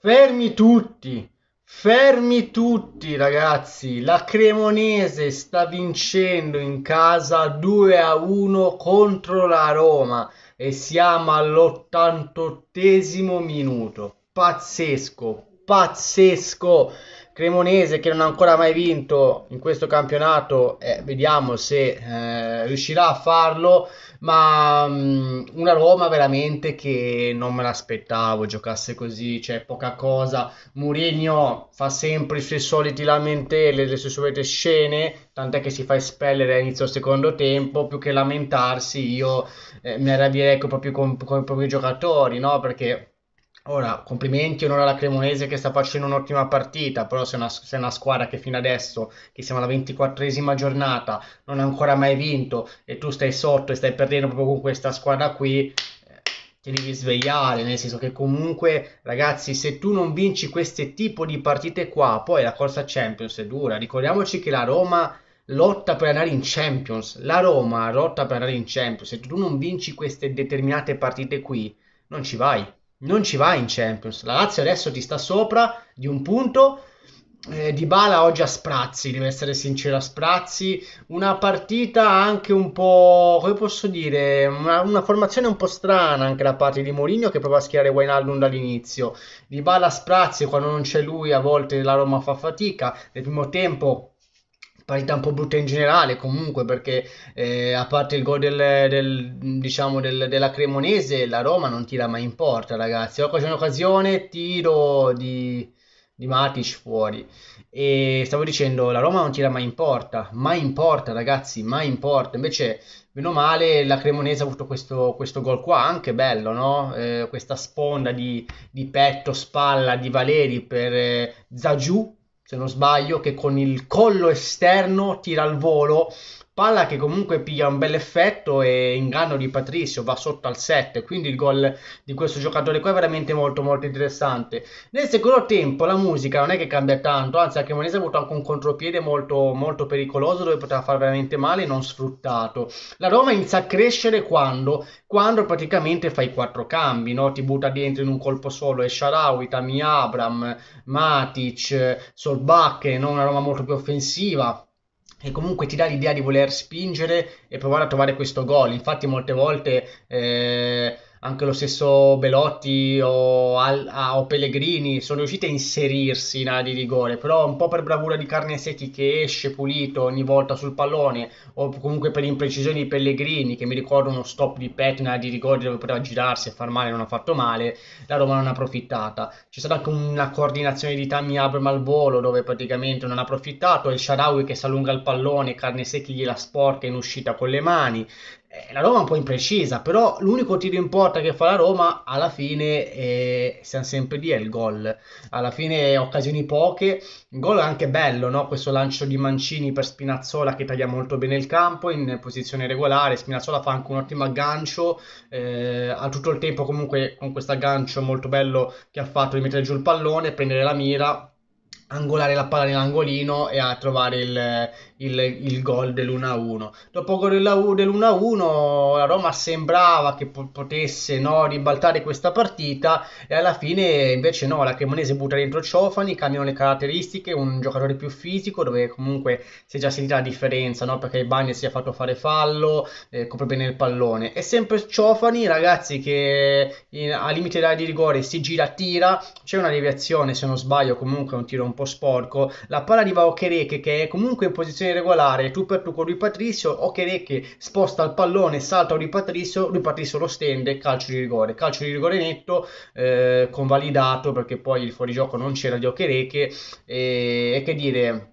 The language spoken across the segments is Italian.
Fermi tutti, fermi tutti ragazzi, la Cremonese sta vincendo in casa 2 a 1 contro la Roma e siamo all'88 minuto. Pazzesco, pazzesco. Cremonese che non ha ancora mai vinto in questo campionato, eh, vediamo se eh, riuscirà a farlo ma um, una Roma veramente che non me l'aspettavo giocasse così, cioè poca cosa. Mourinho fa sempre i suoi soliti lamentele, le sue solite scene, tant'è che si fa espellere all'inizio del secondo tempo, più che lamentarsi io eh, mi arrabbierei con, proprio, con, con i propri giocatori, no? Perché Ora, complimenti onore alla Cremonese che sta facendo un'ottima partita, però se una, se una squadra che fino adesso, che siamo alla ventiquattresima giornata, non ha ancora mai vinto e tu stai sotto e stai perdendo proprio con questa squadra qui, eh, ti devi svegliare, nel senso che comunque, ragazzi, se tu non vinci questo tipo di partite qua, poi la corsa Champions è dura. Ricordiamoci che la Roma lotta per andare in Champions, la Roma lotta per andare in Champions, se tu non vinci queste determinate partite qui, non ci vai non ci va in Champions. La Lazio adesso ti sta sopra di un punto. Eh, di Bala oggi a sprazzi, devo essere sincero, a sprazzi. Una partita anche un po', come posso dire, una, una formazione un po' strana anche da parte di Mourinho che prova a schierare Wijnaldum dall'inizio. Di Bala a sprazzi, quando non c'è lui a volte la Roma fa fatica. Nel primo tempo parità un po' brutta in generale comunque perché eh, a parte il gol del, del, diciamo del, della Cremonese la Roma non tira mai in porta ragazzi ora c'è un'occasione tiro di, di Matic fuori e stavo dicendo la Roma non tira mai in porta mai in porta ragazzi mai in porta invece meno male la Cremonese ha avuto questo, questo gol qua anche bello no? Eh, questa sponda di, di, petto spalla di Valeri per eh, Zagiù se non sbaglio, che con il collo esterno tira al volo Palla che comunque piglia un bel effetto e inganno di Patrizio, va sotto al 7, quindi il gol di questo giocatore qua è veramente molto molto interessante. Nel secondo tempo la musica non è che cambia tanto, anzi anche Monese ha avuto anche un contropiede molto molto pericoloso dove poteva fare veramente male e non sfruttato. La Roma inizia a crescere quando? Quando praticamente fai quattro cambi, no? ti butta dentro in un colpo solo e Sharawi, Tami Abram, Matic, Solbacche, no? una Roma molto più offensiva e comunque ti dà l'idea di voler spingere e provare a trovare questo gol. Infatti, molte volte eh, anche lo stesso Belotti o, Al- o Pellegrini sono riusciti a inserirsi in area di rigore, però un po' per bravura di Carnesetti che esce pulito ogni volta sul pallone, o comunque per imprecisioni di Pellegrini, che mi ricordo uno stop di Pet in area di rigore dove poteva girarsi e far male, non ha fatto male, la Roma non ha approfittata. C'è stata anche una coordinazione di Tammy Abram al volo dove praticamente non ha approfittato, e il Sharawi che si allunga il pallone, Carnesetti gliela sporca in uscita con le mani, eh, la Roma è un po' imprecisa, però l'unico tiro in porta che fa la Roma alla fine è, siamo sempre lì è il gol. Alla fine occasioni poche, il gol è anche bello, no? Questo lancio di Mancini per Spinazzola che taglia molto bene il campo in posizione regolare, Spinazzola fa anche un ottimo aggancio, eh, ha tutto il tempo comunque con questo aggancio molto bello che ha fatto di mettere giù il pallone, prendere la mira, angolare la palla nell'angolino e a trovare il, il, il gol dell'1-1. Dopo il gol dell'1-1 la Roma sembrava che potesse no, ribaltare questa partita e alla fine invece no, la Cremonese butta dentro Ciofani, cambiano le caratteristiche, un giocatore più fisico dove comunque si è già sentita la differenza no? perché Bagnes si è fatto fare fallo, eh, copre bene il pallone. E sempre Ciofani, ragazzi, che in, a limite dell'area di rigore si gira, tira, c'è una deviazione se non sbaglio, comunque un tiro un po' sporco, la palla di Vaochereke che è comunque in posizione posizione regolare, tu per tu con lui Patrizio, Okereke sposta il pallone, salta lui Patrizio, lui Patrizio lo stende, calcio di rigore, calcio di rigore netto, eh, convalidato perché poi il fuorigioco non c'era di Okereke e, e che dire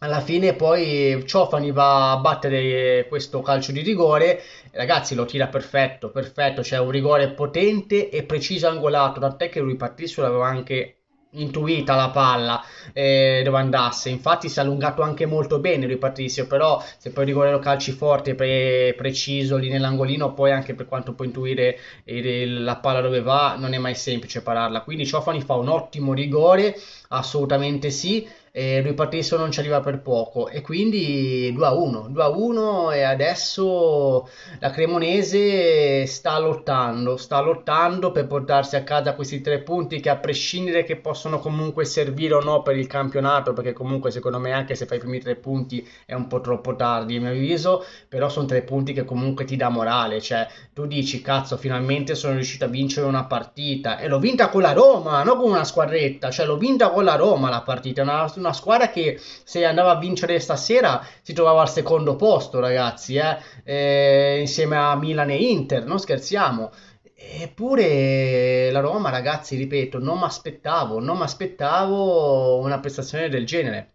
alla fine poi Ciofani va a battere questo calcio di rigore ragazzi lo tira perfetto perfetto c'è cioè un rigore potente e preciso angolato tant'è che lui Patrizio l'aveva anche intuita la palla eh, dove andasse infatti si è allungato anche molto bene lui Patrizio però se poi rigore lo calci forte pre- preciso lì nell'angolino poi anche per quanto può intuire il, la palla dove va non è mai semplice pararla quindi Ciofani fa un ottimo rigore assolutamente sì eh, lui partì non ci arriva per poco e quindi 2 a 1 2 a 1 e adesso la Cremonese sta lottando sta lottando per portarsi a casa questi tre punti che a prescindere che possono comunque servire o no per il campionato perché comunque secondo me anche se fai i primi tre punti è un po' troppo tardi a mio avviso però sono tre punti che comunque ti dà morale cioè tu dici cazzo finalmente sono riuscito a vincere una partita e l'ho vinta con la Roma non con una squadretta cioè l'ho vinta con la Roma la partita una, una squadra che se andava a vincere stasera si trovava al secondo posto, ragazzi, eh? Eh, insieme a Milan e Inter, non scherziamo. Eppure la Roma, ragazzi, ripeto, non mi aspettavo, non mi aspettavo una prestazione del genere.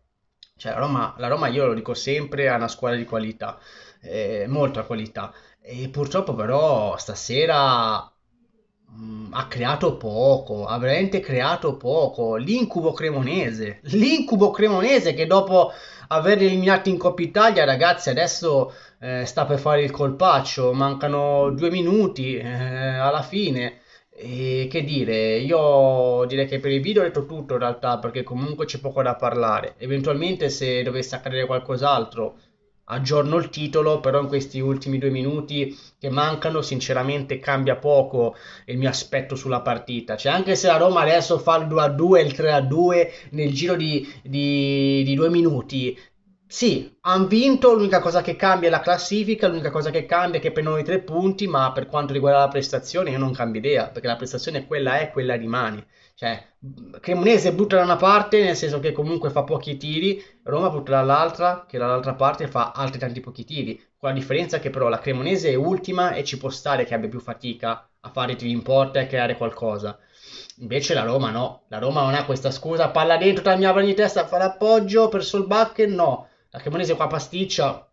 Cioè, la Roma, la Roma, io lo dico sempre, è una squadra di qualità, eh, molta qualità. E purtroppo però stasera Mm, ha creato poco, ha veramente creato poco. L'incubo cremonese, l'incubo cremonese che dopo aver eliminato in Coppa Italia, ragazzi, adesso eh, sta per fare il colpaccio. Mancano due minuti eh, alla fine. E che dire, io direi che per il video ho detto tutto in realtà perché comunque c'è poco da parlare. Eventualmente se dovesse accadere qualcos'altro aggiorno il titolo, però in questi ultimi due minuti che mancano sinceramente cambia poco il mio aspetto sulla partita. Cioè anche se la Roma adesso fa il 2-2 il 3-2 nel giro di, di, di due minuti, sì, hanno vinto, l'unica cosa che cambia è la classifica, l'unica cosa che cambia è che prendono i tre punti, ma per quanto riguarda la prestazione io non cambio idea, perché la prestazione quella è, quella rimane. Cioè, Cremonese butta da una parte, nel senso che comunque fa pochi tiri, Roma butta dall'altra, che dall'altra parte fa altri tanti pochi tiri, con la differenza che però la Cremonese è ultima e ci può stare che abbia più fatica a fare tiri in porta e creare qualcosa. Invece la Roma no, la Roma non ha questa scusa, palla dentro, tagliava di testa, fa l'appoggio per Solbakken, no la Cremonese qua pasticcia,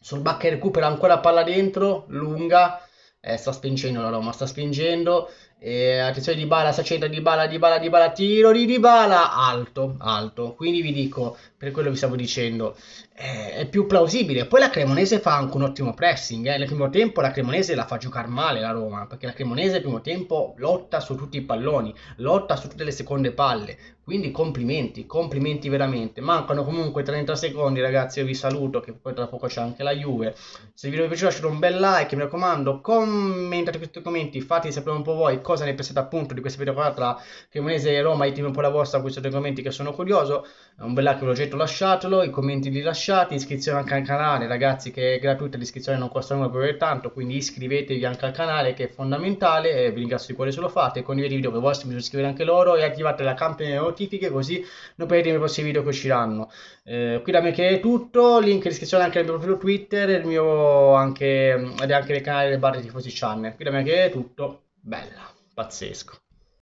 sul bacca recupera ancora palla dentro, lunga, eh, sta spingendo la Roma, sta spingendo, e attenzione di Bala, sta centra di Bala, di Bala, di Bala, tiro di Dybala, alto, alto. Quindi vi dico, per quello vi stavo dicendo, eh, è più plausibile. Poi la Cremonese fa anche un ottimo pressing, eh. nel primo tempo la Cremonese la fa giocare male la Roma, perché la Cremonese nel primo tempo lotta su tutti i palloni, lotta su tutte le seconde palle. Quindi complimenti, complimenti veramente. Mancano comunque 30 secondi ragazzi, io vi saluto, che poi tra poco c'è anche la Juve. Se il video vi è piaciuto lasciate un bel like, mi raccomando, commentate questi commenti, fate sapere un po' voi cosa ne pensate appunto di questa videoparata tra Cremonese e Roma, ditemi un po' la vostra su questi argomenti che sono curioso, un bel like ve l'oggetto lasciatelo, i commenti li lasciate, iscrizione anche al canale ragazzi che è gratuita, l'iscrizione non costa nulla per tanto, quindi iscrivetevi anche al canale che è fondamentale, e vi ringrazio di cuore se lo fate, condividete i video con i vostri, mi sono iscrivete anche loro e attivate la campanella delle notifiche così non perdete i prossimi video che usciranno. Eh, qui da me che è tutto, link in descrizione anche al mio profilo Twitter, e il mio anche, ed anche del canale del Bar di Tifosi Channel. Qui da me che è tutto, bella! pazzesco.